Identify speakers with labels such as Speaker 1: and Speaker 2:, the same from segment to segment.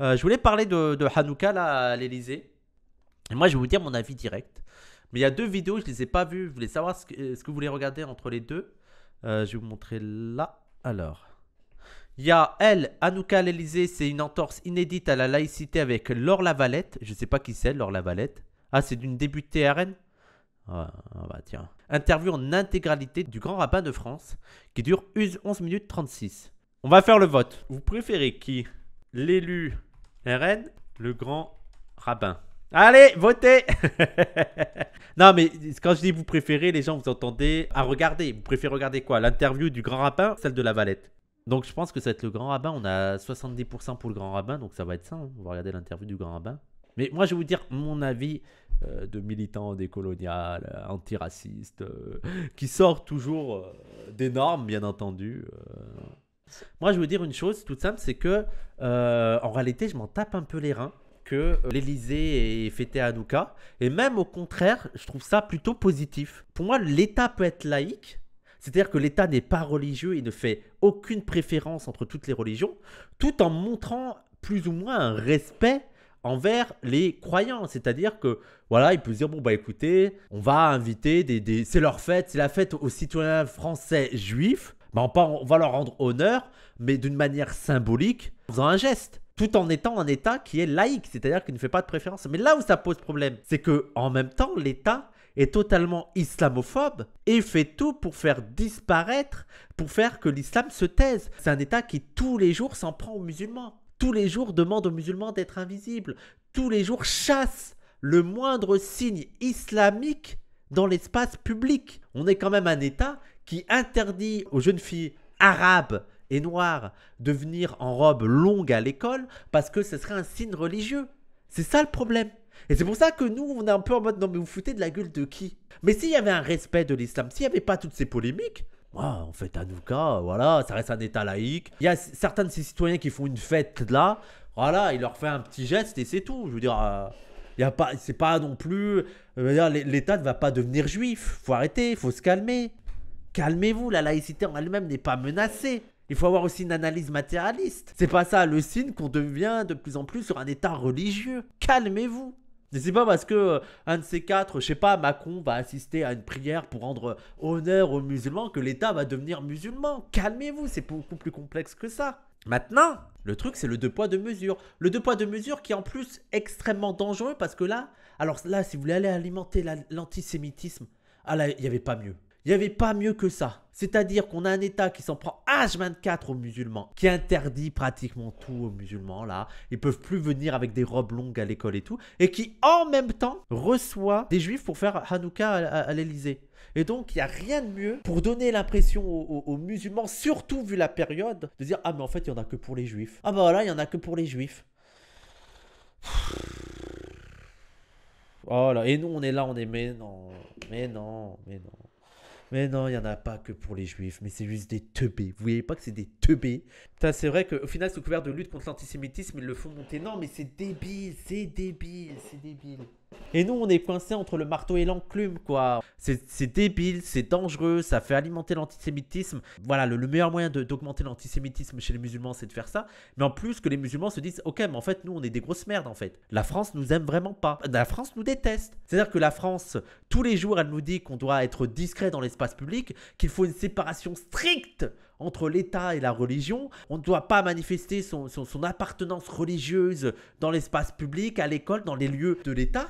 Speaker 1: Euh, je voulais parler de, de Hanouka là, à l'Elysée. Et moi, je vais vous dire mon avis direct. Mais il y a deux vidéos, je ne les ai pas vues. Je voulais savoir ce que, vous voulez regarder entre les deux. Euh, je vais vous montrer là. Alors. Il y a elle, Hanouka à l'Elysée, c'est une entorse inédite à la laïcité avec Laure Lavalette. Je ne sais pas qui c'est, Laure Lavalette. Ah, c'est d'une débutée RN ah, ah, bah tiens. Interview en intégralité du grand rabbin de France qui dure 11 minutes 36. On va faire le vote. Vous préférez qui L'élu RN, le grand rabbin. Allez, votez Non, mais quand je dis vous préférez, les gens, vous entendez à regarder. Vous préférez regarder quoi L'interview du grand rabbin, celle de la Valette. Donc je pense que ça va être le grand rabbin. On a 70% pour le grand rabbin, donc ça va être ça. Hein. On va regarder l'interview du grand rabbin. Mais moi, je vais vous dire mon avis euh, de militant décolonial, euh, antiraciste, euh, qui sort toujours des normes, bien entendu. Moi, je veux dire une chose toute simple, c'est que euh, en réalité, je m'en tape un peu les reins que euh, l'Elysée est fêté à Hanouka. Et même au contraire, je trouve ça plutôt positif. Pour moi, l'État peut être laïque, c'est-à-dire que l'État n'est pas religieux et ne fait aucune préférence entre toutes les religions, tout en montrant plus ou moins un respect envers les croyants. C'est-à-dire que, voilà, il peut se dire, bon, bah écoutez, on va inviter des... C'est leur fête, c'est la fête aux citoyens français juifs. Bah, on, va leur rendre honneur, mais d'une manière symbolique, en faisant un geste, tout en étant un État qui est laïque, c'est-à-dire qui ne fait pas de préférence. Mais là où ça pose problème, c'est que en même temps, l'État est totalement islamophobe et fait tout pour faire disparaître, pour faire que l'islam se taise. C'est un État qui tous les jours s'en prend aux musulmans, tous les jours demande aux musulmans d'être invisibles, tous les jours chasse le moindre signe islamique dans l'espace public. On est quand même un État qui interdit aux jeunes filles arabes et noires de venir en robe longue à l'école parce que ce serait un signe religieux. C'est ça le problème. Et c'est pour ça que nous, on est un peu en mode non mais vous foutez de la gueule de qui Mais s'il y avait un respect de l'islam, s'il n'y avait pas toutes ces polémiques, en fait, Hanouka, voilà, ça reste un état laïque. Il y a certains de ces citoyens qui font une fête là, voilà, il leur fait un petit geste et c'est tout. Je veux dire, euh, il y a pas, c'est pas non plus, euh, l'État ne va pas devenir juif. Faut arrêter, il faut se calmer. Calmez-vous, la laïcité en elle-même n'est pas menacée. Il faut avoir aussi une analyse matérialiste. C'est pas ça le signe qu'on devient de plus en plus sur un état religieux. Calmez-vous. C'est pas parce que euh, un de ces quatre, je sais pas, Macron va assister à une prière pour rendre honneur aux musulmans que l'État va devenir musulman. Calmez-vous, c'est beaucoup plus complexe que ça. Maintenant, le truc, c'est le deux poids, deux mesures. Le deux poids, deux mesures qui est en plus extrêmement dangereux parce que là, alors là, si vous voulez aller alimenter l'antisémitisme, ah là, il n'y avait pas mieux. Il n'y avait pas mieux que ça. C'est-à-dire qu'on a un État qui s'en prend H24 aux musulmans, qui interdit pratiquement tout aux musulmans, là. Ils peuvent plus venir avec des robes longues à l'école et tout. Et qui, en même temps, reçoit des juifs pour faire Hanouka à, l'Élysée. l'Elysée. Et donc, il n'y a rien de mieux pour donner l'impression aux, musulmans, surtout vu la période, de dire Ah, mais en fait, il n'y en a que pour les juifs. Ah, bah voilà, il n'y en a que pour les juifs. Voilà. Oh et nous, on est là, on est Mais non, mais non, mais non. Mais non, il n'y en a pas que pour les juifs, mais c'est juste des teubés. Vous voyez pas que c'est des teubés Putain, c'est vrai qu'au final, sous couvert de lutte contre l'antisémitisme, ils le font monter. Non, mais c'est débile, c'est débile, c'est débile. Et nous, on est coincé entre le marteau et l'enclume, quoi. C'est débile, c'est dangereux, ça fait alimenter l'antisémitisme. Voilà, le, meilleur moyen d'augmenter l'antisémitisme chez les musulmans, c'est de faire ça. Mais en plus, que les musulmans se disent, ok, mais en fait, nous, on est des grosses merdes, en fait. La France nous aime vraiment pas. La France nous déteste. C'est-à-dire que la France, tous les jours, elle nous dit qu'on doit être discret dans l'espace public, qu'il faut une séparation stricte entre l'État et la religion. On ne doit pas manifester son, appartenance religieuse dans l'espace public, à l'école, dans les lieux de l'État.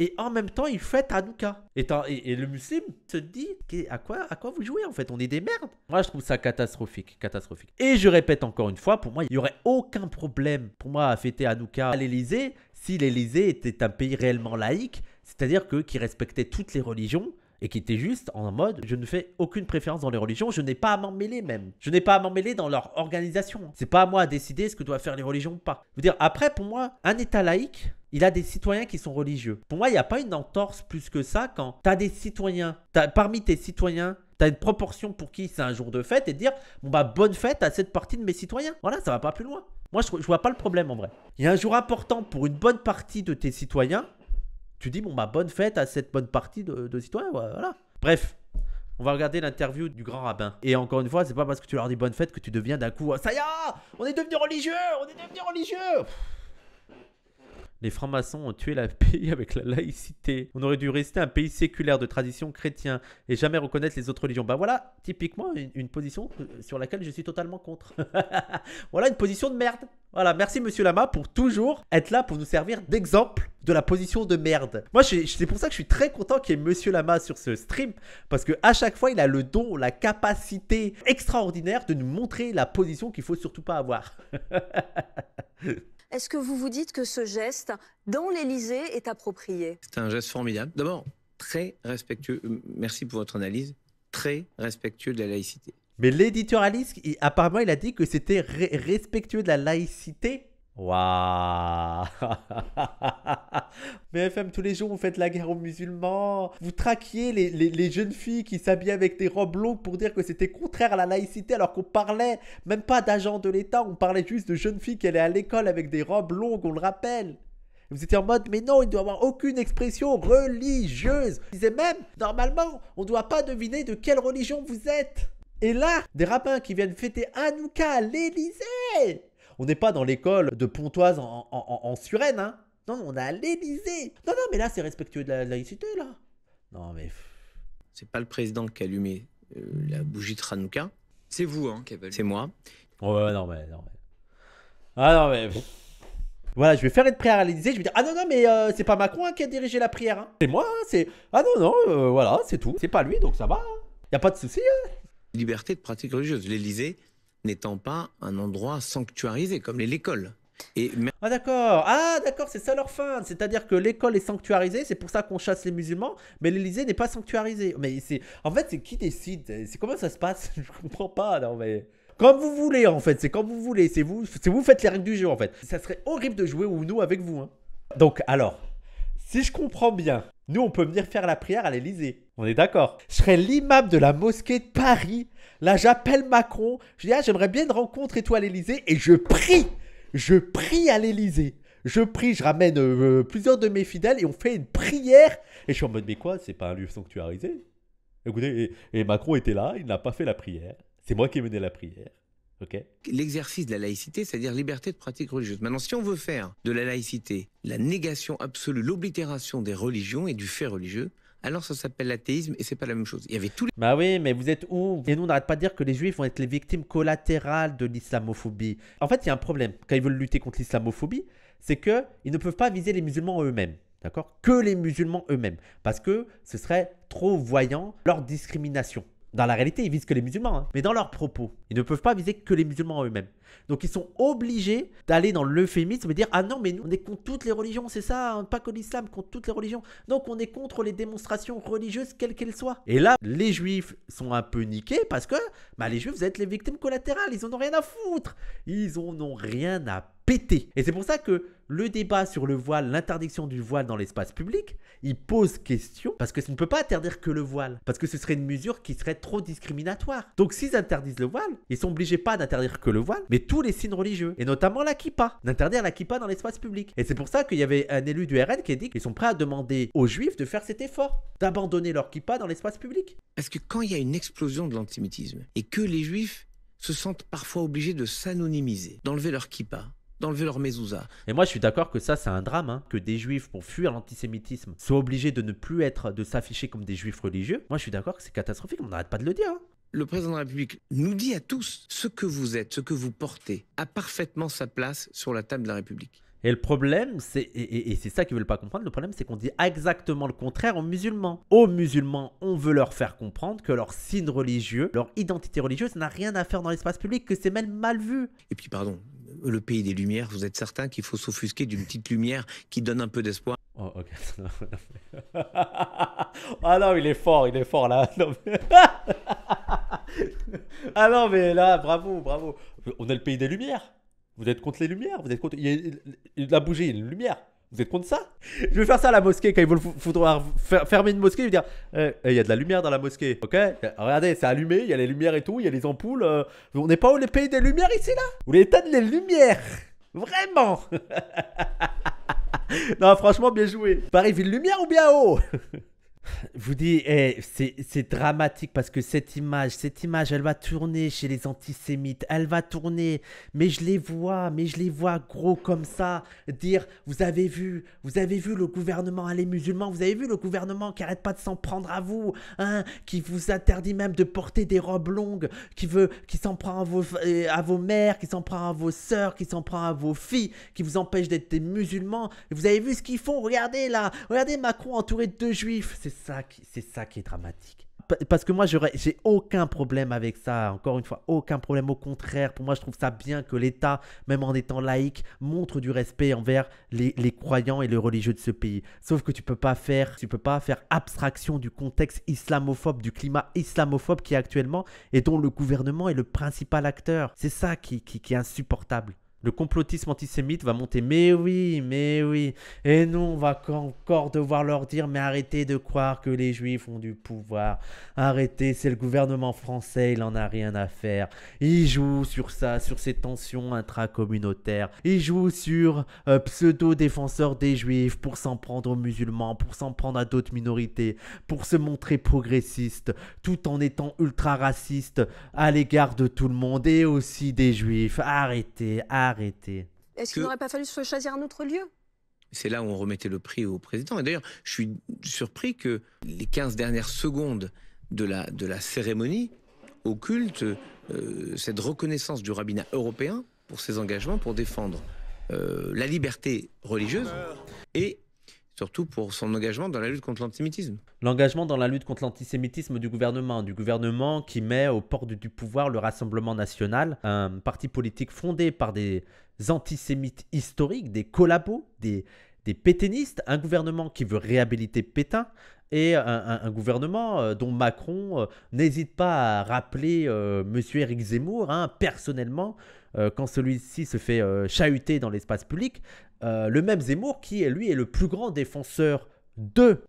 Speaker 1: Et en même temps, il fête Hanouka. Et, le musulman se dit à quoi, à quoi vous jouez en fait On est des merdes. Moi, je trouve ça catastrophique, catastrophique. Et je répète encore une fois, pour moi, il n'y aurait aucun problème pour moi à fêter Hanouka à l'Élysée si l'Élysée était un pays réellement laïque, c'est-à-dire que qui respectait toutes les religions et qui était juste en mode je ne fais aucune préférence dans les religions, je n'ai pas à m'en mêler même. Je n'ai pas à m'en mêler dans leur organisation. C'est pas à moi de décider ce que doivent faire les religions ou pas. Je dire, après, pour moi, un État laïque, il a des citoyens qui sont religieux. Pour moi, il n'y a pas une entorse plus que ça quand tu as des citoyens, as, parmi tes citoyens, tu as une proportion pour qui c'est un jour de fête et dire bon bah bonne fête à cette partie de mes citoyens. Voilà, ça va pas plus loin. Moi, je, je vois pas le problème en vrai. Il y a un jour important pour une bonne partie de tes citoyens tu dis bon ma bah, bonne fête à cette bonne partie de, de citoyens, voilà. Bref, on va regarder l'interview du grand rabbin. Et encore une fois, c'est pas parce que tu leur dis bonne fête que tu deviens d'un coup euh, ça y on est devenu religieux, on est devenu religieux. Les francs-maçons ont tué la pays avec la laïcité. On aurait dû rester un pays séculaire de tradition chrétienne et jamais reconnaître les autres religions. Bah voilà, typiquement une, position euh, sur laquelle je suis totalement contre. voilà une position de merde. Voilà, merci Monsieur Lama pour toujours être là pour nous servir d'exemple de la position de merde. Moi, c'est pour ça que je suis très content qu'il y ait Monsieur Lama sur ce stream parce que à chaque fois, il a le don, la capacité extraordinaire de nous montrer la position qu'il faut surtout pas avoir.
Speaker 2: Est-ce que vous vous dites que ce geste dans l'Élysée est approprié C'est un geste formidable. D'abord, très respectueux. Euh, merci pour votre analyse. Très respectueux de la laïcité. Mais l'éditorialiste, apparemment, il a dit que c'était respectueux de la laïcité
Speaker 1: Mais FM, tous les jours, vous faites la guerre aux musulmans. Vous traquiez les, jeunes filles qui s'habillaient avec des robes longues pour dire que c'était contraire à la laïcité, alors qu'on parlait même pas d'agents de l'État, on parlait juste de jeunes filles qui allaient à l'école avec des robes longues, on le rappelle. Vous étiez en mode, mais non, il ne doit avoir aucune expression religieuse. Ils disaient même, normalement, on ne doit pas deviner de quelle religion vous êtes. Et là, des rabbins qui viennent fêter Hanouka à l'Élysée on n'est pas dans l'école de Pontoise en, en, hein. Non, on est à l'Élysée. Non, non, mais là, c'est respectueux de la laïcité,
Speaker 2: là. Non, mais. C'est pas le président qui a allumé euh, la bougie de Hanouka. C'est vous, hein, qui C'est moi. Ouais, non, mais. Ah, non, mais.
Speaker 1: Voilà, je vais faire une prière à l'Élysée. Je vais dire Ah non, non, mais euh, c'est pas Macron hein, qui a dirigé la prière. Hein. C'est moi, hein, c'est.
Speaker 2: Ah non, non, euh, voilà, c'est tout. C'est pas lui, donc ça va. Il hein. Y a pas de souci. Hein. Liberté de pratique religieuse. L'Élysée, n'étant pas un endroit sanctuarisé, comme l'école. Et
Speaker 1: Ah d'accord, ah d'accord, c'est ça leur fin. C'est-à-dire que l'école est sanctuarisée, c'est pour ça qu'on chasse les musulmans, mais l'Élysée n'est pas sanctuarisée. Mais c'est, en fait, c'est qui décide C'est comment ça se passe Je comprends pas. Non mais comme vous voulez en fait, c'est comme vous voulez. C'est vous, c'est vous faites les règles du jeu en fait. Ça serait horrible de jouer ou nous avec vous. Hein. Donc alors, si je comprends bien, nous, on peut venir faire la prière à l'Elysée. On est d'accord. Je serai l'imam de la mosquée de Paris. Là, j'appelle Macron. Je dis, ah, j'aimerais bien une rencontre toi à l'Elysée. Et je prie. Je prie à l'Elysée. Je prie, je ramène euh, plusieurs de mes fidèles et on fait une prière. Et je suis en mode, mais quoi, c'est pas un lieu sanctuarisé Écoutez, et Macron était là, il n'a pas fait la prière. C'est moi
Speaker 2: qui ai mené la prière. L'exercice de la laïcité, c'est-à-dire liberté de pratique religieuse. Maintenant, si on veut faire de la laïcité la négation absolue, l'oblitération des religions et du fait religieux, alors ça s'appelle l'athéisme et c'est pas la même chose. Il y avait tous les...
Speaker 1: Bah oui, mais vous êtes où Et nous, on n'arrête pas de dire que les juifs vont être les victimes collatérales de l'islamophobie. En fait, il y a un problème quand ils veulent lutter contre l'islamophobie, c'est qu'ils ne peuvent pas viser les musulmans eux-mêmes. D'accord Que les musulmans eux-mêmes. Parce que ce serait trop voyant leur discrimination dans la réalité, ils visent que les musulmans, hein. mais dans leurs propos, ils ne peuvent pas viser que les musulmans eux-mêmes. Donc ils sont obligés d'aller dans l'euphémisme et dire Ah non, mais nous, on est contre toutes les religions, c'est ça, hein, pas que l'islam, contre toutes les religions. Donc on est contre les démonstrations religieuses, quelles qu'elles soient. Et là, les juifs sont un peu niqués parce que bah, les juifs, vous êtes les victimes collatérales, ils en ont rien à foutre. Ils en ont rien à péter. Et c'est pour ça que le débat sur le voile, l'interdiction du voile dans l'espace public, il pose question parce que ça ne peut pas interdire que le voile, parce que ce serait une mesure qui serait trop discriminatoire. Donc s'ils interdisent le voile, ils sont obligés pas d'interdire que le voile, mais tous les signes religieux, et notamment la kippa, d'interdire la kippa dans l'espace public. Et c'est pour ça qu'il y avait un élu du RN qui a dit qu'ils sont prêts à demander aux juifs de faire cet effort,
Speaker 2: d'abandonner leur kippa dans l'espace public. Parce que quand il y a une explosion de l'antisémitisme et que les juifs se sentent parfois obligés de s'anonymiser, d'enlever leur kippa, d'enlever leur mezouza.
Speaker 1: Et moi, je suis d'accord que ça, c'est un drame, hein, que des juifs, pour fuir l'antisémitisme, soient obligés de ne plus être, de
Speaker 2: s'afficher comme des juifs religieux. Moi, je suis d'accord que c'est catastrophique, on n'arrête pas de le dire. Hein. Le président de la République nous dit à tous ce que vous êtes, ce que vous portez, a parfaitement sa place sur la table de la République.
Speaker 1: Et le problème, c'est, et, et c'est ça qu'ils veulent pas comprendre, le problème c'est qu'on dit exactement le contraire aux musulmans. Aux musulmans, on veut leur faire comprendre que leur signe religieux, leur identité religieuse n'a rien à faire dans l'espace public, que c'est même mal vu.
Speaker 2: Et puis pardon, le pays des lumières, vous êtes certain qu'il faut s'offusquer d'une petite lumière qui donne un peu d'espoir Oh, ok.
Speaker 1: ah non, il est fort, il est fort là. ah non, mais là, bravo, bravo. On est le pays des lumières. Vous êtes contre les lumières. Vous êtes Il, a... une lumière. Vous êtes contre ça Je vais faire ça à la mosquée quand ils vont falloir fermer une mosquée. Je vais dire, eh, eh, il y a de la lumière dans la mosquée, ok Regardez, c'est allumé, il y a les lumières et tout, il y a les ampoules. Euh, on n'est pas les pays des lumières ici là Ou l'état les lumières Vraiment Non, franchement, bien joué. Paris ville lumière ou bien haut vous dis, eh, c'est dramatique parce que cette image, cette image, elle va tourner chez les antisémites, elle va tourner. Mais je les vois, mais je les vois gros comme ça, dire, vous avez vu, vous avez vu le gouvernement, les musulmans, vous avez vu le gouvernement qui arrête pas de s'en prendre à vous, hein? qui vous interdit même de porter des robes longues, qui veut, qui s'en prend à vos, euh, à vos mères, qui s'en prend à vos sœurs, qui s'en prend à vos filles, qui vous empêche d'être des musulmans. vous avez vu ce qu'ils font, regardez là, regardez Macron entouré de deux juifs, c'est c'est ça qui est dramatique. Parce que moi, j'aurais, j'ai aucun problème avec ça, encore une fois, aucun problème. Au contraire, pour moi, je trouve ça bien que l'État, même en étant laïque, montre du respect envers les, croyants et les religieux de ce pays. Sauf que tu peux pas faire, tu peux pas faire abstraction du contexte islamophobe, du climat islamophobe qui est actuellement et dont le gouvernement est le principal acteur. C'est ça qui est insupportable. Le complotisme antisémite va monter. Mais oui, mais oui. Et nous, on va encore devoir leur dire, mais arrêtez de croire que les juifs ont du pouvoir. Arrêtez, c'est le gouvernement français, il n'en a rien à faire. Il joue sur ça, sur ces tensions intracommunautaires. Il joue sur euh, pseudo-défenseurs des juifs pour s'en prendre aux musulmans, pour s'en prendre à d'autres minorités, pour se montrer progressiste, tout en étant ultra raciste à l'égard de
Speaker 2: tout le monde et aussi des juifs. Arrêtez, arrêtez est-ce qu'il n'aurait pas fallu se choisir un autre lieu c'est là où on remettait le prix au président. Et d'ailleurs, je suis surpris que les 15 dernières secondes de la, de la cérémonie occulte euh, cette reconnaissance du rabbinat européen pour ses engagements pour défendre euh, la liberté religieuse et surtout pour son engagement dans la lutte contre l'antisémitisme.
Speaker 1: L'engagement dans la lutte contre l'antisémitisme du gouvernement, du gouvernement qui met aux portes du, pouvoir le Rassemblement national, un parti politique fondé par des antisémites historiques, des collabos, des, des pétainistes, un gouvernement qui veut réhabiliter Pétain, et un, gouvernement euh, dont Macron euh, n'hésite pas à rappeler euh, M. Eric Zemmour hein, personnellement euh, quand celui-ci se fait euh, chahuter dans l'espace public, euh, le même Zemmour qui, lui, est le plus grand défenseur de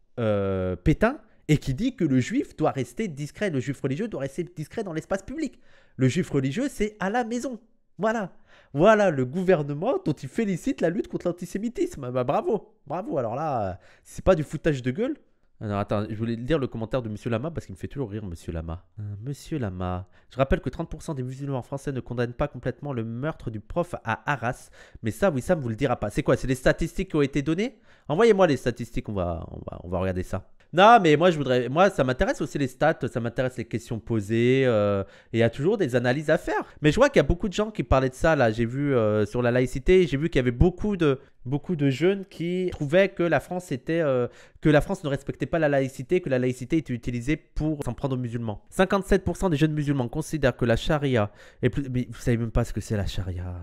Speaker 1: Pétain et qui dit que le juif doit rester discret, le juif religieux doit rester discret dans l'espace public. Le juif religieux, c'est à la maison. Voilà. Voilà le gouvernement dont il félicite la lutte contre l'antisémitisme. Bah, bravo, bravo. Alors là, c'est pas du foutage de gueule, attends, je voulais lire le commentaire de Monsieur Lama parce qu'il me fait toujours rire, Monsieur Lama. Euh, Monsieur Lama. Je rappelle que 30% des musulmans français ne condamnent pas complètement le meurtre du prof à Arras. Mais ça, oui, ça me vous le dira pas. C'est quoi C'est les statistiques qui ont été données Envoyez-moi les statistiques, on va, on va, on va regarder ça. Non, mais moi, je voudrais, moi, ça m'intéresse aussi les stats, ça m'intéresse les questions posées, euh, et il y a toujours des analyses à faire. Mais je vois qu'il y a beaucoup de gens qui parlaient de ça, là, j'ai vu euh, sur la laïcité, j'ai vu qu'il y avait beaucoup de, beaucoup de jeunes qui trouvaient que la France était euh, que la France ne respectait pas la laïcité, que la laïcité était utilisée pour s'en prendre aux musulmans. 57% des jeunes musulmans considèrent que la charia est plus mais vous savez même pas ce que c'est la charia.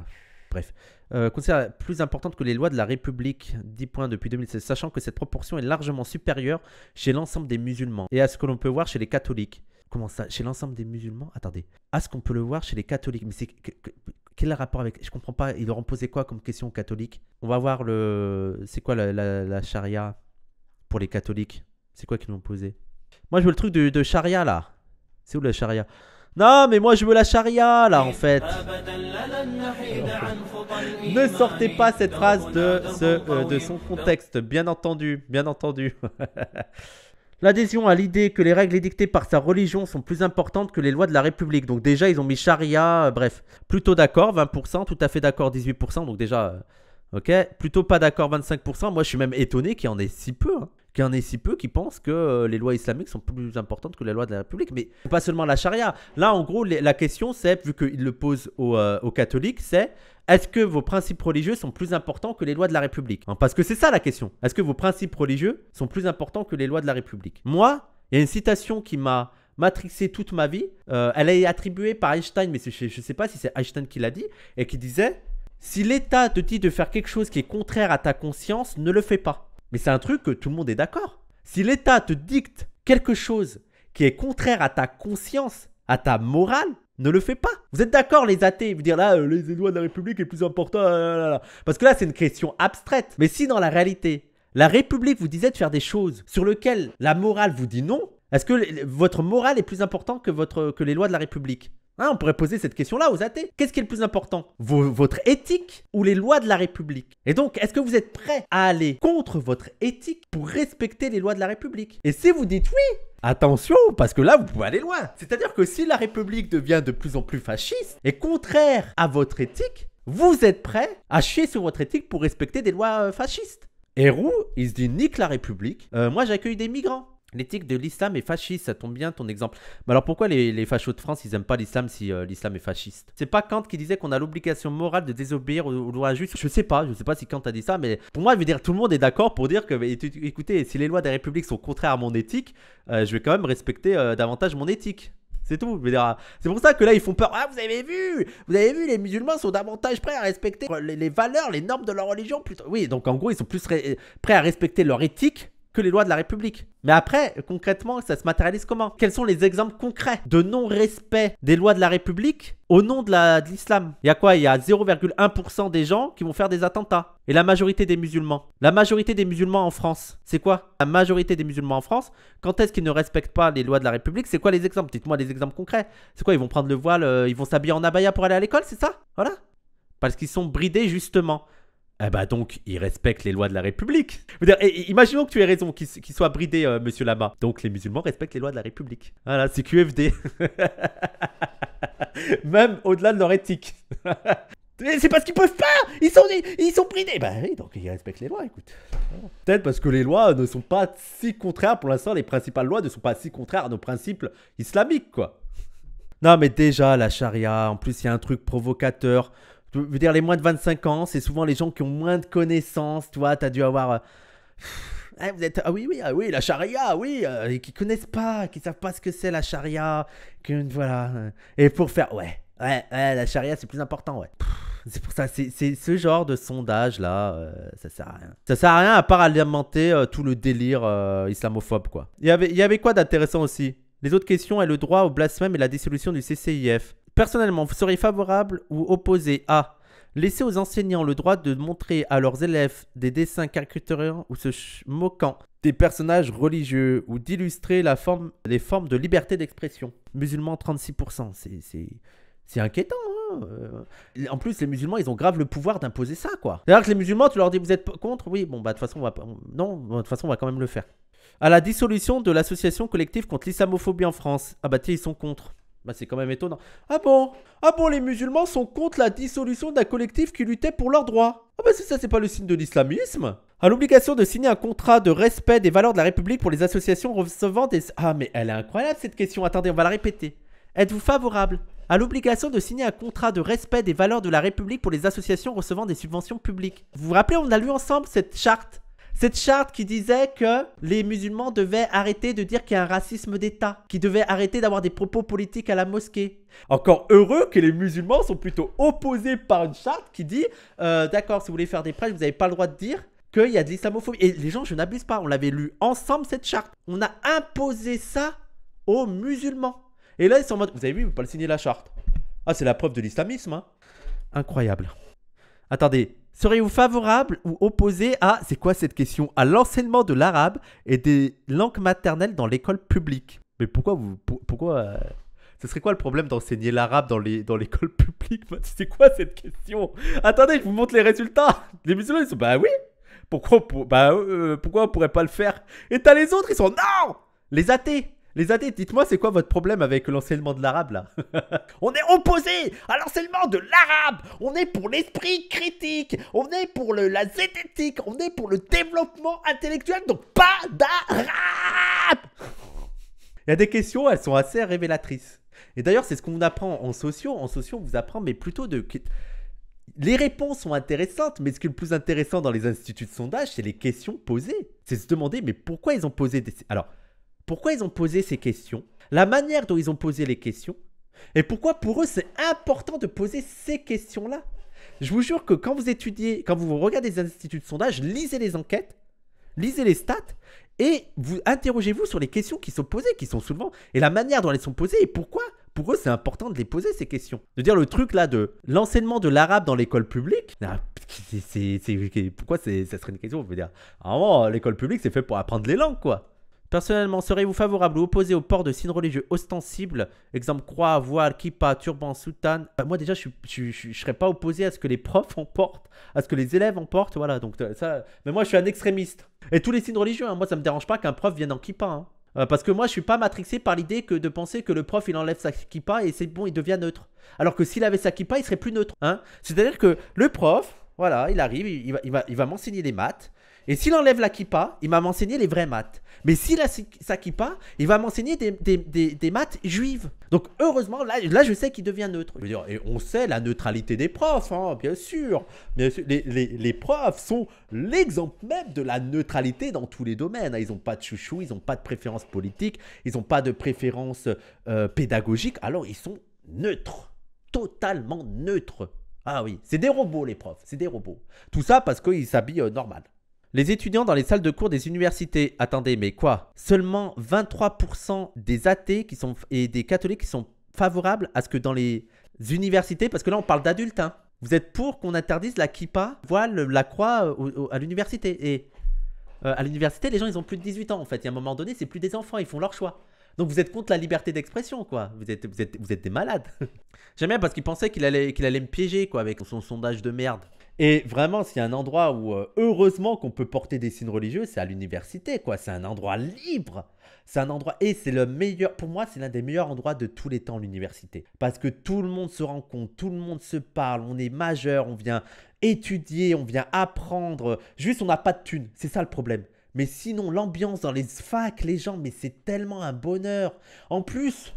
Speaker 1: Bref, euh, plus importante que les lois de la République, 10 points depuis 2016, sachant que cette proportion est largement supérieure chez l'ensemble des musulmans et à ce que l'on peut voir chez les catholiques. Comment ça Chez l'ensemble des musulmans Attendez. À ce qu'on peut le voir chez les catholiques. Mais c'est quel est le rapport avec Je comprends pas. Ils leur ont posé quoi comme question aux catholiques On va voir le. C'est quoi la, la, charia pour les catholiques C'est quoi qu'ils ont posé Moi, je veux le truc de, de charia là. C'est où la charia non, mais moi je veux la charia là en fait. ne sortez pas cette phrase de, euh, de son contexte, bien entendu, bien entendu. L'adhésion à l'idée que les règles édictées par sa religion sont plus importantes que les lois de la République. Donc déjà, ils ont mis charia, euh, bref. Plutôt d'accord, 20%, tout à fait d'accord, 18%. Donc déjà, euh, Ok Plutôt pas d'accord 25%. Moi, je suis même étonné qu'il y en ait si peu. Hein. Qu'il y en ait si peu qui pensent que euh, les lois islamiques sont plus importantes que les lois de la République. Mais pas seulement la charia. Là, en gros, la question, c'est, vu qu'il le pose euh, aux, catholiques, c'est est-ce que vos principes religieux sont plus importants que les lois de la République hein, Parce que c'est ça la question. Est-ce que vos principes religieux sont plus importants que les lois de la République Moi, il y a une citation qui m'a matrixé toute ma vie. Euh, elle est attribuée par Einstein, mais je ne sais pas si c'est Einstein qui l'a dit, et qui disait si l'État te dit de faire quelque chose qui est contraire à ta conscience, ne le fais pas. Mais c'est un truc que tout le monde est d'accord. Si l'État te dicte quelque chose qui est contraire à ta conscience, à ta morale, ne le fais pas. Vous êtes d'accord, les athées Vous dire là, euh, les lois de la République est plus important. Euh, Parce que là, c'est une question abstraite. Mais si dans la réalité, la République vous disait de faire des choses sur lesquelles la morale vous dit non, est-ce que votre morale est plus importante que, votre, que les lois de la République Hein, on pourrait poser cette question-là aux athées. Qu'est-ce qui est le plus important Votre éthique ou les lois de la République Et donc, est-ce que vous êtes prêt à aller contre votre éthique pour respecter les lois de la République Et si vous dites oui, Attention, parce que là, vous pouvez aller loin. C'est-à-dire que si la République devient de plus en plus fasciste et contraire à votre éthique, vous êtes prêt à chier sur votre éthique pour respecter des lois euh, fascistes. Roux, il se dit nique la République, euh, moi j'accueille des migrants. L'éthique de l'islam est fasciste, ça tombe bien ton exemple. Mais alors pourquoi les, fachos de France, ils aiment pas l'islam si euh, l'islam est fasciste C'est pas Kant qui disait qu'on a l'obligation morale de désobéir aux, lois justes Je sais pas, je sais pas si Kant a dit ça, mais pour moi, je veux dire, tout le monde est d'accord pour dire que, écoutez, si les lois des républiques sont contraires à mon éthique, euh, je vais quand même respecter euh, davantage mon éthique. C'est tout. Ah, c'est pour ça que là, ils font peur. Ah, vous avez vu Vous avez vu, les musulmans sont davantage prêts à respecter les, les valeurs, les normes de leur religion. Plutôt. Oui, donc en gros, ils sont plus prêts à respecter leur éthique que les lois de la République. Mais après, concrètement, ça se matérialise comment Quels sont les exemples concrets de non-respect des lois de la République au nom de l'islam Il y a quoi Il y a 0,1% des gens qui vont faire des attentats. Et la majorité des musulmans La majorité des musulmans en France, c'est quoi La majorité des musulmans en France, quand est-ce qu'ils ne respectent pas les lois de la République C'est quoi les exemples Dites-moi des exemples concrets. C'est quoi Ils vont prendre le voile, euh, ils vont s'habiller en abaya pour aller à l'école, c'est ça Voilà. Parce qu'ils sont bridés justement. Eh ben donc, ils respectent les lois de la République. imaginons que tu aies raison, qu'ils soient soit euh, monsieur Lama. Donc, les musulmans respectent les lois de la République. Voilà, c'est QFD. Même au-delà de leur éthique. c'est parce qu'ils peuvent pas Ils sont, ils sont bridés Bah oui, donc ils respectent les lois, écoute. Peut-être parce que les lois ne sont pas si contraires, pour l'instant, les principales lois ne sont pas si contraires à nos principes islamiques, quoi. Non mais déjà, la charia, en plus il y a un truc provocateur je veux dire, les moins de 25 ans, c'est souvent les gens qui ont moins de connaissances. Tu vois, tu as dû avoir. ah, vous êtes, ah oui, oui, ah oui, la charia, oui, euh, et qui connaissent pas, qui savent pas ce que c'est la charia. Que, voilà. Euh, et pour faire. Ouais, ouais, la charia, c'est plus important, ouais. C'est pour ça, c'est ce genre de sondage là, ça sert à rien. Ça sert à rien à part alimenter tout le délire islamophobe quoi. Il y avait, il y avait quoi d'intéressant aussi Les autres questions est le droit au blasphème et la dissolution du CCIF. Personnellement, vous serez favorable ou opposé à laisser aux enseignants le droit de montrer à leurs élèves des dessins caricaturaux ou se moquant des personnages religieux ou d'illustrer forme, les formes de liberté d'expression. Musulmans, 36%, c'est inquiétant. Hein, euh. en plus, les musulmans, ils ont grave le pouvoir d'imposer ça, quoi. D'ailleurs, que les musulmans, tu leur dis, vous êtes contre Oui, bon, bah, de façon, on va Non, de toute façon, on va quand même le faire. À la dissolution de l'association collective contre l'islamophobie en France. Ah bah, tiens, ils sont contre. Bah, c'est quand même étonnant. Ah bon Ah bon, les musulmans sont contre la dissolution d'un collectif qui luttait pour leurs droits. Ah bah si ça, c'est pas le signe de l'islamisme À l'obligation de signer un contrat de respect des valeurs de la République pour les associations recevant des... Ah mais elle est incroyable cette question, attendez, on va la répéter. Êtes-vous favorable à l'obligation de signer un contrat de respect des valeurs de la République pour les associations recevant des subventions publiques. Vous vous rappelez, on a lu ensemble cette charte cette charte qui disait que les musulmans devaient arrêter de dire qu'il y a un racisme d'État, qui devaient arrêter d'avoir des propos politiques à la mosquée. Encore heureux que les musulmans sont plutôt opposés par une charte qui dit euh, d'accord, si vous voulez faire des prêches, vous n'avez pas le droit de dire qu'il y a de l'islamophobie. Et les gens, je n'abuse pas, on l'avait lu ensemble cette charte. On a imposé ça aux musulmans. Et là, ils sont en mode vous avez vu, vous pouvez pas signer la charte. Ah, c'est la preuve de l'islamisme. Hein Incroyable. Attendez, Seriez-vous favorable ou opposé à, c'est quoi cette question, à l'enseignement de l'arabe et des langues maternelles dans l'école publique Mais pourquoi vous, pourquoi euh, Ce serait quoi le problème d'enseigner l'arabe dans dans l'école publique C'est quoi cette question Attendez, je vous montre les résultats. Les musulmans ils sont bah oui. Pourquoi bah euh, pourquoi on pourrait pas le faire Et t'as les autres ils sont non. Les athées. Les athées, dites-moi, c'est quoi votre problème avec l'enseignement de l'arabe là On est opposé à l'enseignement de l'arabe On est pour l'esprit critique On est pour la zététique On est pour le développement intellectuel Donc pas d'arabe Il y a des questions, elles sont assez révélatrices. Et d'ailleurs, c'est ce qu'on apprend en sociaux. En sociaux, on vous apprend, mais plutôt de. Les réponses sont intéressantes, mais ce qui est le plus intéressant dans les instituts de sondage, c'est les questions posées. C'est se demander, mais pourquoi ils ont posé des. Alors pourquoi ils ont posé ces questions, la manière dont ils ont posé les questions, et pourquoi pour eux c'est important de poser ces questions-là. Je vous jure que quand vous étudiez, quand vous regardez les instituts de sondage, lisez les enquêtes, lisez les stats, et vous interrogez-vous sur les questions qui sont posées, qui sont souvent, et la manière dont elles sont posées, et pourquoi pour eux, c'est important de les poser ces questions. De dire le truc là de l'enseignement de l'arabe dans l'école publique, c'est, pourquoi ça serait une question On veut dire, à ah, oh, l'école publique, c'est fait pour apprendre les langues, quoi. Personnellement, serez-vous favorable ou opposé au port de signes religieux ostensibles Exemple, croix, voile, kippa, turban, soutane. Euh, moi, déjà, je ne serais pas opposé à ce que les profs en portent, à ce que les élèves en portent. Voilà, donc euh, ça. Mais moi, je suis un extrémiste. Et tous les signes religieux, hein, moi, ça me dérange pas qu'un prof vienne en kippa. Hein. Euh, parce que moi, je suis pas matrixé par l'idée que de penser que le prof, il enlève sa kippa et c'est bon, il devient neutre. Alors que s'il avait sa kippa, il serait plus neutre. Hein C'est-à-dire que le prof, voilà, il arrive, il, va, il va m'enseigner les maths. Et s'il enlève la kippa, il m'a m'enseigner les vraies maths. Mais s'il a sa kippa, il va m'enseigner des, maths juives. Donc heureusement, là, je sais qu'il devient neutre. et on sait la neutralité des profs, hein, bien sûr. les, profs sont l'exemple même de la neutralité dans tous les domaines. Hein. Ils n'ont pas de chouchou, ils n'ont pas de préférence politique, ils n'ont pas de préférence euh, pédagogique. Alors ils sont neutres, totalement neutres. Ah oui, c'est des robots les profs, c'est des robots. Tout ça parce qu'ils s'habillent euh, normal. Les étudiants dans les salles de cours des universités, attendez, mais quoi Seulement 23% des athées qui sont, et des catholiques qui sont favorables à ce que dans les universités, parce que là on parle d'adultes, hein. vous êtes pour qu'on interdise la kippa, voile, la croix euh, à l'université. Et euh, à l'université, les gens, ils ont plus de 18 ans, en fait. Il y un moment donné, c'est plus des enfants, ils font leur choix. Donc vous êtes contre la liberté d'expression, quoi. Vous êtes, vous, êtes, vous êtes des malades. J'aime parce qu'il pensait qu'il allait, qu'il allait me piéger, quoi, avec son sondage de merde. Et vraiment, s'il un endroit où, euh, heureusement, qu'on peut porter des signes religieux, c'est à l'université, quoi. C'est un endroit libre. C'est un endroit, et c'est le meilleur, pour moi, c'est l'un des meilleurs endroits de tous les temps, l'université. Parce que tout le monde se rencontre, tout le monde se parle, on est majeur, on vient étudier, on vient apprendre. Juste, on n'a pas de thunes, c'est ça le problème. Mais sinon, l'ambiance dans les facs, les gens, mais c'est tellement un bonheur. En plus,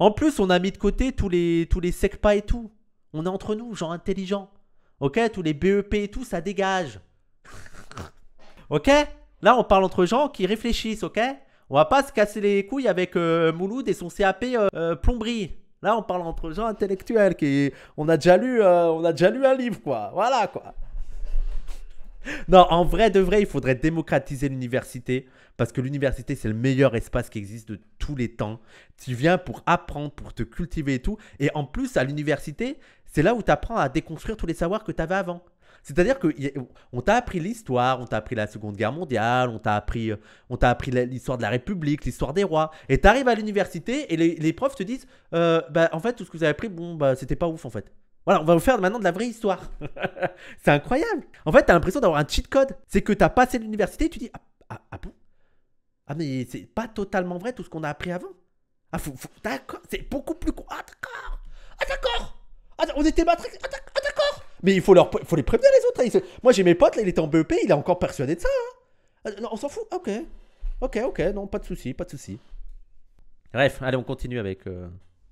Speaker 1: en plus, on a mis de côté tous les, tous les secpas et tout. On est entre nous, gens intelligents. Ok Tous les BEP et tout, ça dégage. ok Là, on parle entre gens qui réfléchissent, ok On va pas se casser les couilles avec euh, Mouloud et son CAP euh, euh, plomberie. Là, on parle entre gens intellectuels qui... On a déjà lu, on a déjà lu un livre, quoi. Voilà, quoi non, en vrai de vrai, il faudrait démocratiser l'université parce que l'université, c'est le meilleur espace qui existe de tous les temps. Tu viens pour apprendre, pour te cultiver et tout. Et en plus, à l'université, c'est là où tu apprends à déconstruire tous les savoirs que tu avais avant. C'est-à-dire qu'on t'a appris l'histoire, on t'a appris la Seconde Guerre mondiale, on t'a appris, euh, appris l'histoire de la République, l'histoire des rois. Et tu arrives à l'université et les, profs te disent, euh, bah, en fait tout ce que vous avez appris, bon, bah, c'était pas ouf en fait. Voilà, on va vous faire maintenant de la vraie histoire. c'est incroyable. En fait, t'as l'impression d'avoir un cheat code. C'est que t'as passé l'université et tu dis ah, ah, ah bon Ah, mais c'est pas totalement vrai tout ce qu'on a appris avant. Ah, faut, d'accord, c'est beaucoup plus. Ah, d'accord Ah, d'accord ah, On était matrix ah, ah, d'accord Mais il faut, leur, faut les prévenir, les autres. Moi, j'ai mes potes, là, il était en BEP, il est encore persuadé de ça. Hein. Ah, non, on s'en fout Ok. Ok, ok, non, pas de souci, pas de
Speaker 2: souci. Bref, allez, on continue avec. Euh,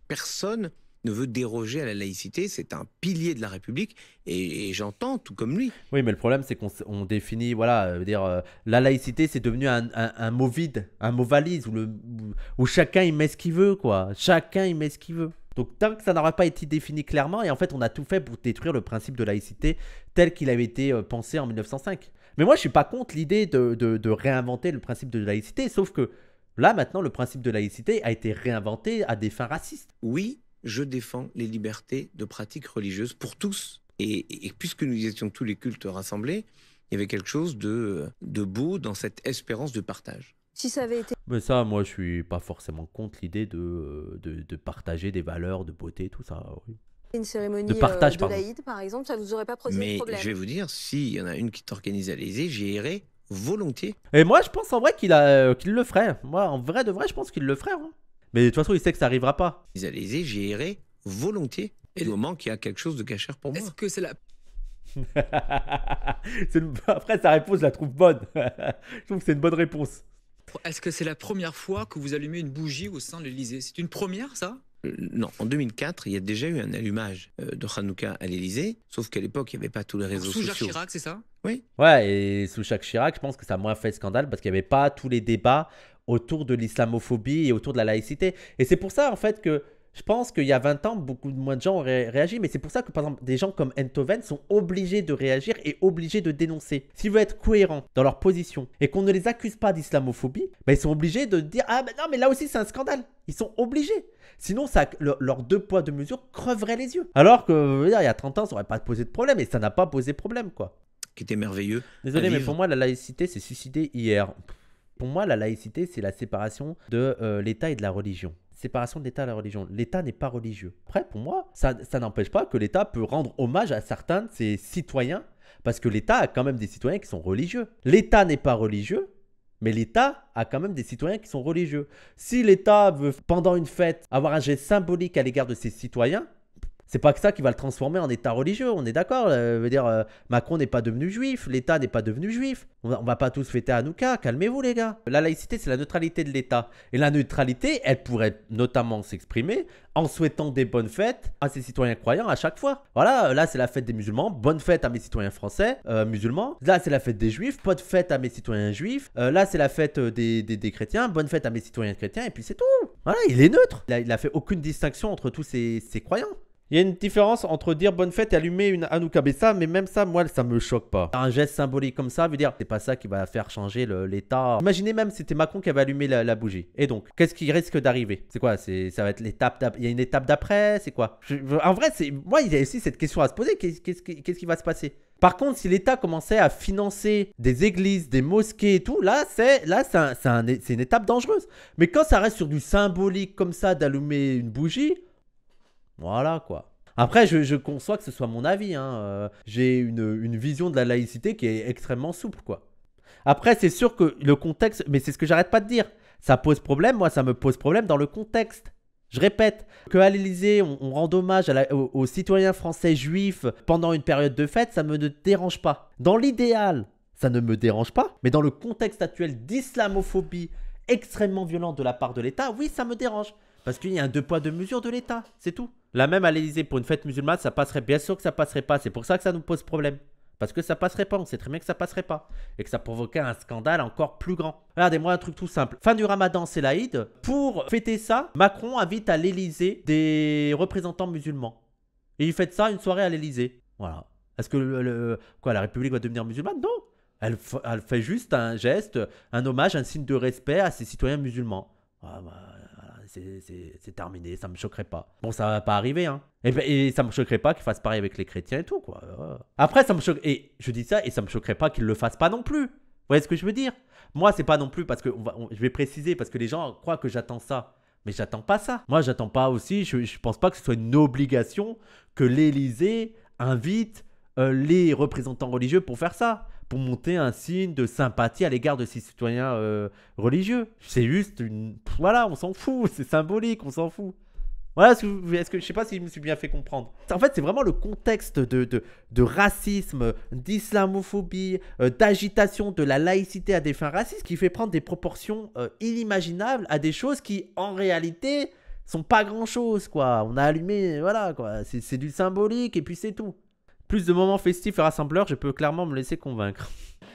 Speaker 2: Personne ne veut déroger à la laïcité. C'est un pilier de la République et, j'entends tout comme lui. Oui, mais le problème, c'est qu'on
Speaker 1: définit, voilà, euh, dire, euh, la laïcité, c'est devenu un, mot vide, un mot valise où, le, chacun il met ce qu'il veut, quoi. Chacun il met ce qu'il veut. Donc tant que ça n'aura pas été défini clairement, et en fait on a tout fait pour détruire le principe de laïcité tel qu'il avait été euh, pensé en 1905. Mais moi je suis pas contre l'idée de, de, réinventer le principe de laïcité, sauf que là maintenant
Speaker 2: le principe de laïcité a été réinventé à des fins racistes. Oui, je défends les libertés de pratique religieuse pour tous. Et, puisque nous étions tous les cultes rassemblés, il y avait quelque chose de, de beau dans cette espérance de partage. Si ça avait été...
Speaker 1: Mais ça, moi, je suis pas forcément contre l'idée de, de, partager des valeurs, de beauté, tout ça. Oui.
Speaker 2: Une cérémonie de, euh, partage, par exemple, ça ne vous aurait pas posé Mais de problème. je vais
Speaker 1: vous dire, s'il y en a une qui t'organise à l'aise, j'y irai volontiers. Et moi, je pense en vrai qu'il euh, qu'il le ferait. Moi, en vrai de vrai, je pense qu'il le ferait. Hein. Mais de toute façon, il sait que ça n'arrivera pas. Ils allaient, j'y volontiers.
Speaker 2: Et moment qu'il y a quelque chose de cachère pour moi. Est-ce que c'est la Après, sa réponse, je la trouve bonne. je trouve que c'est une bonne réponse. Est-ce que c'est la première fois que vous allumez une bougie au sein de l'Elysée C'est une première, ça euh, Non, en 2004, il y a déjà eu un allumage euh, de Hanouka à l'Elysée, sauf qu'à l'époque, il n'y avait pas tous les réseaux sociaux. Sous Jacques Chirac, c'est ça Oui.
Speaker 1: Ouais, et sous Jacques Chirac, je pense que ça a moins fait scandale parce qu'il n'y avait pas tous les débats autour de l'islamophobie et autour de la laïcité. Et c'est pour ça, en fait, que je pense qu'il y a 20 ans, beaucoup moins de gens auraient réagi. Mais c'est pour ça que, par exemple, des gens comme Entoven sont obligés de réagir et obligés de dénoncer. S'ils veulent être cohérents dans leur position et qu'on ne les accuse pas d'islamophobie, bah, ils sont obligés de dire Ah, ben non, mais là aussi, c'est un scandale. Ils sont obligés. Sinon, ça, leurs deux poids, deux mesures creveraient les yeux. Alors que, il y a 30 ans, ça n'aurait pas posé de problème. Et ça n'a pas posé problème, quoi. Qui était merveilleux. Désolé, mais pour moi, la laïcité s'est suicidée hier. Pour moi, la laïcité, c'est la séparation de euh, l'État et de la religion. Séparation de l'État et de la religion. L'État n'est pas religieux. Après, pour moi, ça n'empêche pas que l'État peut rendre hommage à certains de ses citoyens, parce que l'État a quand même des citoyens qui sont religieux. L'État n'est pas religieux, mais l'État a quand même des citoyens qui sont religieux. Si l'État veut, pendant une fête, avoir un geste symbolique à l'égard de ses citoyens, c'est pas que ça qui va le transformer en État religieux, on est d'accord. Euh, veut dire, euh, Macron n'est pas devenu juif, l'État n'est pas devenu juif. On, on, va pas tous fêter Hanouka, calmez-vous les gars. La laïcité, c'est la neutralité de l'État. Et la neutralité, elle pourrait notamment s'exprimer en souhaitant des bonnes fêtes à ses citoyens croyants à chaque fois. Voilà, euh, là c'est la fête des musulmans, bonne fête à mes citoyens français, euh, musulmans. Là c'est la fête des juifs, bonne fête à mes citoyens juifs. là c'est la fête des, des, chrétiens, bonne fête à mes citoyens chrétiens, et puis c'est tout. Voilà, il est neutre. Il a, fait aucune distinction entre tous ses croyants. Il y a une différence entre dire bonne fête et allumer une Hanouka. Mais mais même ça, moi, ça me choque pas. Un geste symbolique comme ça veut dire c'est pas ça qui va faire changer l'État. Imaginez même si c'était Macron qui avait allumé la, bougie. Et donc, qu'est-ce qui risque d'arriver C'est quoi ça va être l'étape Il y a une étape d'après C'est quoi En vrai, c'est moi, il y a aussi cette question à se poser. Qu'est-ce qui va se passer par contre, si l'État commençait à financer des églises, des mosquées et tout, là, c'est là, c'est une étape dangereuse. Mais quand ça reste sur du symbolique comme ça d'allumer une bougie, voilà quoi. Après, je, conçois que ce soit mon avis. Hein, euh, j'ai une, vision de la laïcité qui est extrêmement souple, quoi. Après, c'est sûr que le contexte, mais c'est ce que j'arrête pas de dire. Ça pose problème, moi, ça me pose problème dans le contexte. Je répète que à l'Élysée, on, rend hommage aux, citoyens français juifs pendant une période de fête, ça me ne dérange pas. Dans l'idéal, ça ne me dérange pas, mais dans le contexte actuel d'islamophobie extrêmement violente de la part de l'État, oui, ça me dérange. Parce qu'il y a un deux poids deux mesures de l'État, c'est tout. La même à l'Elysée pour une fête musulmane, ça passerait. Bien sûr que ça passerait pas. C'est pour ça que ça nous pose problème. Parce que ça passerait pas, on sait très bien que ça passerait pas. Et que ça provoquait un scandale encore plus grand. Regardez-moi un truc tout simple. Fin du ramadan, c'est l'Aïd. Pour fêter ça, Macron invite à l'Elysée des représentants musulmans. Et il fête ça une soirée à l'Elysée. Voilà. Est-ce que la République va devenir musulmane Non. Elle, elle, fait juste un geste, un hommage, un signe de respect à ses citoyens musulmans. Ah, bah, c'est terminé, ça me choquerait pas. Bon, ça va pas arriver, hein. Et, ben, ne ça me choquerait pas qu'ils fassent pareil avec les chrétiens et tout, quoi. Euh. Après, ça me choque. Et je dis ça, et ça me choquerait pas qu'ils le fassent pas non plus. Vous voyez ce que je veux dire Moi, c'est pas non plus parce que. On va, je vais préciser, parce que les gens croient que j'attends ça. Mais j'attends pas ça. Moi, j'attends pas aussi. Je, je pense pas que ce soit une obligation que l'Élysée invite euh, les représentants religieux pour faire ça pour monter un signe de sympathie à l'égard de ces citoyens euh, religieux. C'est juste une. Voilà, on s'en fout, c'est symbolique, on s'en fout. Voilà, est-ce que, que, je sais pas si je me suis bien fait comprendre. En fait, c'est vraiment le contexte de, de, racisme, d'islamophobie, euh, d'agitation de la laïcité à des fins racistes qui fait prendre des proportions euh, inimaginables à des choses qui, en réalité, sont pas grand chose, quoi. On a allumé, voilà, quoi. C'est du symbolique et puis c'est tout. Plus de moments festifs et rassembleurs, je peux clairement me laisser convaincre.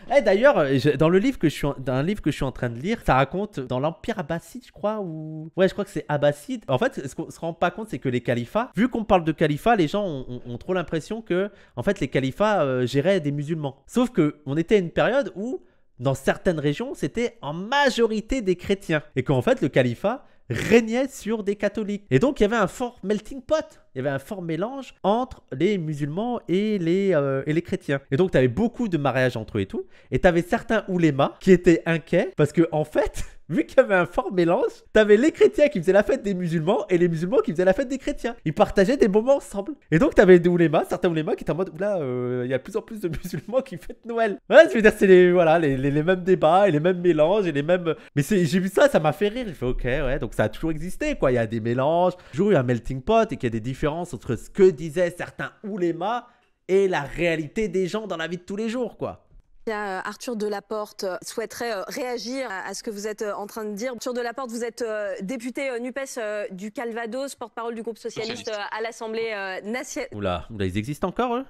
Speaker 1: Hey, eh, d'ailleurs, euh, dans le livre que je suis, un livre que je suis en train de lire, ça raconte dans l'empire abbasside, je crois, ou ouais, je crois que c'est abbasside. En fait, ce qu'on se rend pas compte, c'est que les califats, vu qu'on parle de califats, les gens ont, trop l'impression que, en fait, les califats euh, géraient des musulmans. Sauf que on était à une période où, dans certaines régions, c'était en majorité des chrétiens, et qu'en fait, le califat régnait sur des catholiques. Et donc, il y avait un fort melting pot il y avait un fort mélange entre les musulmans et les, euh, et les chrétiens. Et donc, tu avais beaucoup de mariages entre eux et tout. Et tu avais certains oulémas qui étaient inquiets parce que, en fait, vu qu'il y avait un fort mélange, tu avais les chrétiens qui faisaient la fête des musulmans et les musulmans qui faisaient la fête des chrétiens. Ils partageaient des moments ensemble. Et donc tu avais des oulémas, certains oulémas qui étaient en mode, Là, euh, il y a de plus en plus de musulmans qui fêtent Noël. Ouais, je veux dire, c'est les, voilà, les, les, mêmes débats et les mêmes mélanges et les mêmes. Mais j'ai vu ça, ça m'a fait rire. je fait, ok, ouais, donc ça a toujours existé, quoi. Il y a des mélanges. Toujours, eu un melting pot et qu'il y a des entre ce que disaient certains oulémas et la réalité des gens dans la vie de tous les jours, quoi.
Speaker 2: Euh, Arthur Delaporte euh, souhaiterait euh, réagir à ce que vous êtes en train de dire. Arthur Delaporte, vous êtes député NUPES du Calvados, porte-parole du groupe socialiste à l'Assemblée nationale. oula, ils existent encore, eux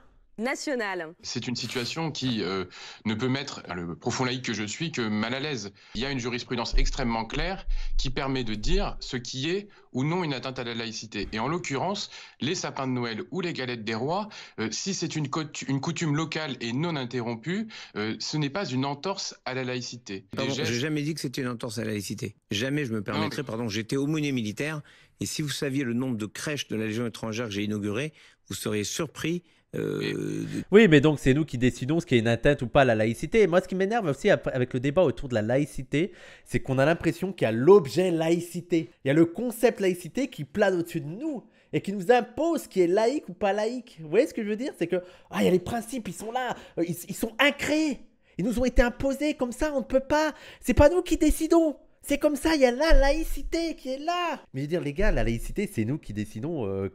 Speaker 2: c'est une situation qui euh, ne peut mettre le profond laïc que je suis que mal à l'aise. Il y a une jurisprudence extrêmement claire qui permet de dire ce qui est ou non une atteinte à la laïcité. Et en l'occurrence, les sapins de Noël ou les galettes des rois, euh, si c'est une, coutume locale et non interrompue, euh, ce n'est pas une entorse à la laïcité. j'ai jamais dit que c'était une entorse à la laïcité. Jamais je me permettrais, pardon, j'étais aumônier militaire et si vous saviez le nombre de crèches de la Légion étrangère que j'ai inaugurées, vous seriez surpris euh, oui, mais donc c'est nous qui décidons ce qui est une atteinte ou pas à la
Speaker 1: laïcité. Et moi, ce qui m'énerve aussi avec le débat autour de la laïcité, c'est qu'on a l'impression qu'il y a l'objet laïcité. Il y a le concept laïcité qui plane au-dessus de nous et qui nous impose ce qui est laïque ou pas laïque. Vous voyez ce que je veux dire C'est que, ah, il y a les principes, ils sont là, euh, ils, sont incréés. Ils nous ont été imposés comme ça, on ne peut pas. C'est pas nous qui décidons. C'est comme ça, il y a la laïcité qui est là. Mais je veux dire, les gars, la laïcité, c'est nous qui décidons, euh,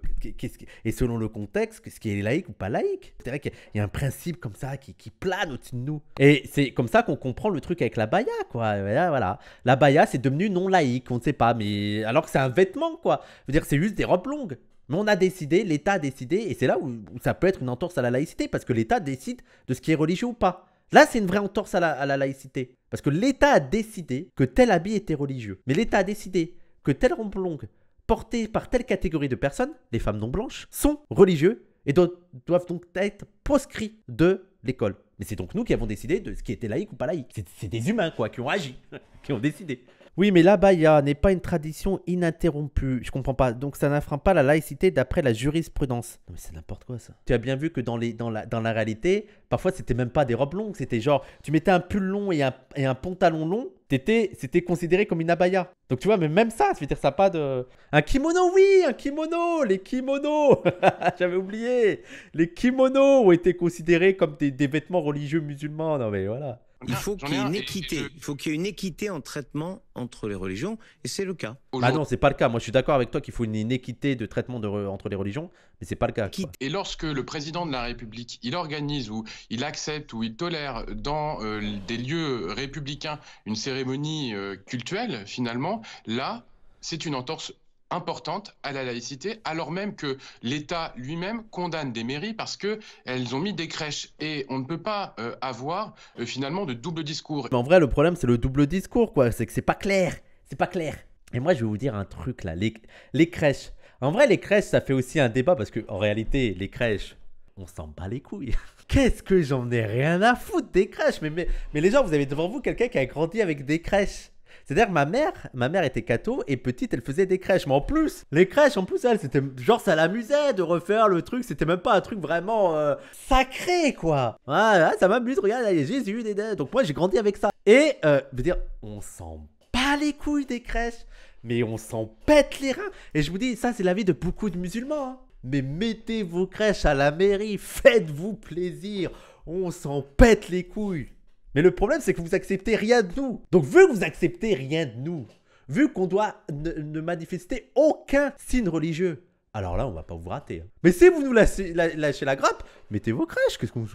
Speaker 1: et selon le contexte, ce qui est laïque ou pas laïque. C'est vrai qu'il y a un principe comme ça qui, plane au-dessus de nous. Et c'est comme ça qu'on comprend le truc avec la baya, quoi. Voilà, La baya, c'est devenu non laïque, on ne sait pas, mais alors que c'est un vêtement, quoi. Je veux dire, c'est juste des robes longues. Mais on a décidé, l'État a décidé, et c'est là où ça peut être une entorse à la laïcité, parce que l'État décide de ce qui est religieux ou pas. Là, c'est une vraie entorse à la, laïcité. Parce que l'État a décidé que tel habit était religieux. Mais l'État a décidé que tel rompe longue porté par telle catégorie de personnes, les femmes non blanches, sont religieux et doivent donc être proscrits de l'école. Mais c'est donc nous qui avons décidé de ce qui était laïque ou pas laïque. C'est des humains, quoi, qui ont agi, qui ont décidé. Oui, mais la n'est pas une tradition ininterrompue. Je comprends pas. Donc ça n'affreint pas la laïcité d'après la jurisprudence. Non mais c'est n'importe quoi ça. Tu as bien vu que dans, les, dans, la, dans la réalité, parfois c'était même pas des robes longues. C'était genre, tu mettais un pull long et un, pantalon long, t'étais, c'était considéré comme une abaya. Donc tu vois, mais même ça, ça veut dire, ça pas de... Un kimono, oui, un kimono, les kimonos. J'avais oublié. Les kimonos ont été considérés comme des, des vêtements religieux musulmans. Non mais
Speaker 2: voilà. Il faut qu'il y ait une équité. en traitement entre les religions,
Speaker 1: et c'est le cas. Ah non, c'est pas le cas. Moi, je suis d'accord avec toi qu'il faut une inéquité de traitement entre les religions, mais c'est pas le cas.
Speaker 2: Et lorsque le président de la République, il organise ou il accepte ou il tolère dans euh, des lieux républicains une cérémonie euh, cultuelle, finalement, là, c'est une entorse importante à la laïcité, alors même que l'État lui-même condamne des mairies parce que elles ont mis des crèches et on ne peut pas euh, avoir euh, finalement de double discours. Mais
Speaker 1: en vrai, le problème c'est le double discours, quoi. C'est que c'est pas clair, c'est pas clair. Et moi, je vais vous dire un truc là, les, crèches. En vrai, les crèches, ça fait aussi un débat parce qu'en réalité, les crèches, on s'en bat les couilles. Qu'est-ce que j'en ai rien à foutre des crèches, mais, mais mais les gens, vous avez devant vous quelqu'un qui a grandi avec des crèches. C'est-à-dire ma mère, ma mère était catho et petite, elle faisait des crèches. Mais en plus, les crèches, en plus, elle, c'était genre ça l'amusait de refaire le truc. C'était même pas un truc vraiment euh, sacré, quoi. Ah, ça m'amuse. Regarde, là, Jésus. Des, Donc moi, j'ai grandi avec ça. Et, euh, je veux dire, on s'en bat les couilles des crèches. Mais on s'en pète les reins. Et je vous dis, ça, c'est la vie de beaucoup de musulmans. Hein. Mais mettez vos crèches à la mairie, faites-vous plaisir, on s'en pète les couilles. Mais le problème, c'est que vous acceptez rien de nous. Donc, vu que vous acceptez rien de nous, vu qu'on doit ne, manifester aucun signe religieux, alors là, on va pas vous rater. Hein. Mais si vous nous lâchez la, grappe, mettez vos crèches. Qu'est-ce qu'on.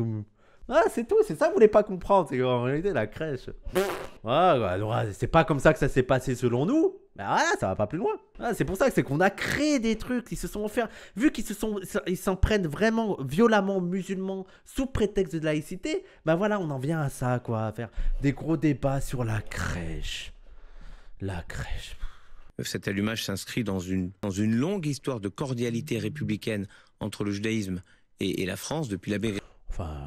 Speaker 1: Ah, c'est tout, c'est ça que vous voulez pas comprendre, En réalité, la crèche. Ah, bah, bah, c'est pas comme ça que ça s'est passé selon nous. Bah voilà, ça va pas plus loin. Ah, c'est pour ça que c'est qu'on a créé des trucs, ils se sont offerts, vu qu'ils se sont, ils s'en prennent vraiment violemment musulmans sous prétexte de laïcité, bah voilà, on en vient à ça, quoi, à faire des gros débats sur la crèche.
Speaker 2: La crèche. Cet allumage s'inscrit dans une, dans une longue histoire de cordialité républicaine entre le judaïsme et, la France depuis la. Enfin,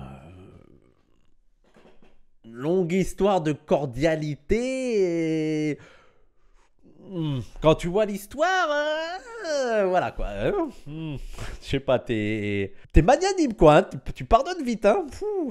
Speaker 1: longue histoire de cordialité hmm, Quand tu vois
Speaker 2: l'histoire, hein,
Speaker 1: voilà quoi. Hein, hmm. je sais pas, t'es es magnanime quoi. Hein, tu, pardonnes vite. Hein.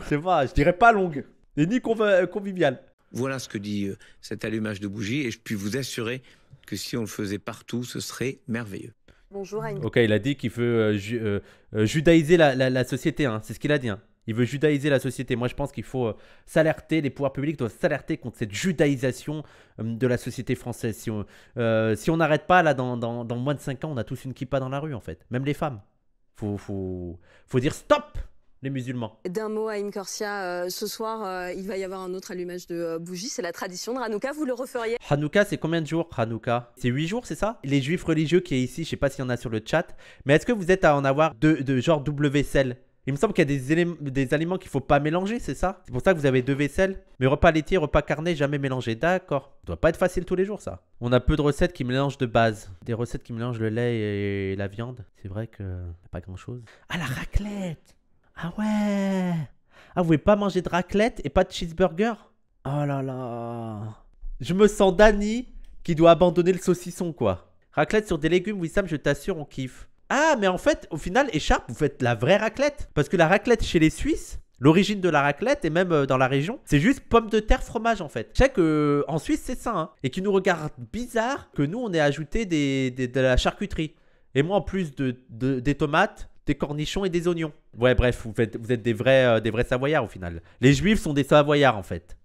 Speaker 1: C'est vrai, je dirais pas longue. Et ni
Speaker 2: convivial. conviviale. Voilà ce que dit euh, cet allumage de bougie et je puis vous assurer que si on le faisait partout, ce serait merveilleux. Bonjour à Ok,
Speaker 1: il a dit qu'il veut euh, euh, judaïser la, société. C'est ce qu'il a dit. Il veut judaïser la société. Moi, je pense qu'il faut euh, s'alerter, les pouvoirs publics doivent s'alerter contre cette judaïsation euh, de la société française. Euh, si on n'arrête pas, là, dans, dans, moins de 5 ans, on a tous une kippa dans la rue, en fait. Même les femmes. Faut, faut, faut dire stop les musulmans.
Speaker 2: D'un mot à Incorsia, ce soir, il va y avoir un autre allumage de bougies. C'est la tradition de Hanouka. Vous le referiez
Speaker 1: Hanouka, c'est combien de jours Hanouka C'est 8 jours, c'est ça Les juifs religieux qui est ici, je sais pas s'il y en a sur le chat, mais est-ce que vous êtes à en avoir de, de genre double vaisselle il me semble qu'il y a des, des aliments qu'il faut pas mélanger, c'est ça C'est pour ça que vous avez deux vaisselles. Mais repas laitier, repas carné, jamais mélangé. D'accord. Ça doit pas être facile tous les jours, ça. On a peu de recettes qui mélangent de base. Des recettes qui mélangent le lait et la viande. C'est vrai que pas grand chose. Ah, la raclette Ah ouais Ah, vous pouvez pas manger de raclette et pas de cheeseburger Oh là là Je me sens Dany qui doit abandonner le saucisson, quoi. Raclette sur des légumes, oui, Sam, je t'assure, on kiffe. Ah, mais en fait, au final, écharpe, vous faites la vraie raclette. Parce que la raclette chez les Suisses, L'origine de la raclette et même euh, dans la région, c'est juste pomme de terre, fromage en fait. Je sais que euh, en Suisse c'est ça, hein. et qui nous regarde bizarre que nous on ait ajouté des, de la charcuterie. Et moi en plus de, des tomates, des cornichons et des oignons. Ouais bref, vous, faites, vous êtes des vrais, euh, des vrais savoyards au final. Les juifs sont des savoyards en fait.